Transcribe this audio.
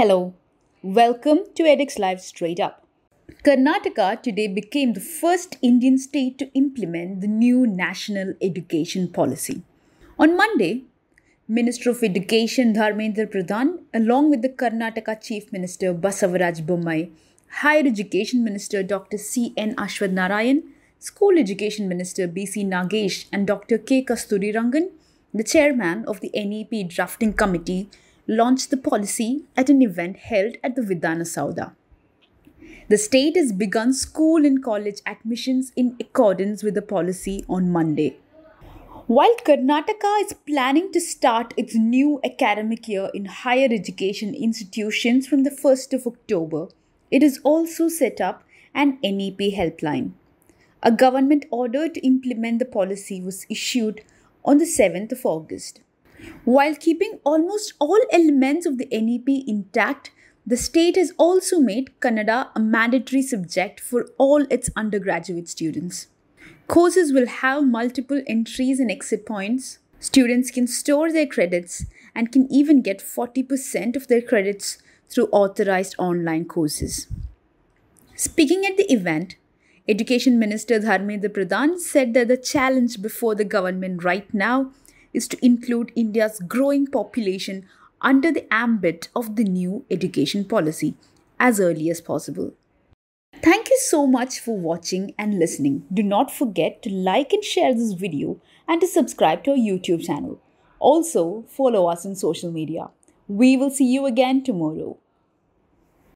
Hello, welcome to edX Live Straight Up. Karnataka today became the first Indian state to implement the new national education policy. On Monday, Minister of Education Dharmendra Pradhan, along with the Karnataka Chief Minister Basavaraj Bommai, Higher Education Minister Dr. C. N. Ashwad Narayan, School Education Minister B. C. Nagesh, and Dr. K. Kasturi Rangan, the chairman of the NEP Drafting Committee, launched the policy at an event held at the Vidhana Sauda. The state has begun school and college admissions in accordance with the policy on Monday. While Karnataka is planning to start its new academic year in higher education institutions from the 1st of October, it has also set up an NEP helpline. A government order to implement the policy was issued on the 7th of August. While keeping almost all elements of the NEP intact, the state has also made Kannada a mandatory subject for all its undergraduate students. Courses will have multiple entries and exit points. Students can store their credits and can even get 40% of their credits through authorized online courses. Speaking at the event, Education Minister Dharmendra Pradhan said that the challenge before the government right now is to include India's growing population under the ambit of the new education policy as early as possible. Thank you so much for watching and listening. Do not forget to like and share this video and to subscribe to our YouTube channel. Also, follow us on social media. We will see you again tomorrow.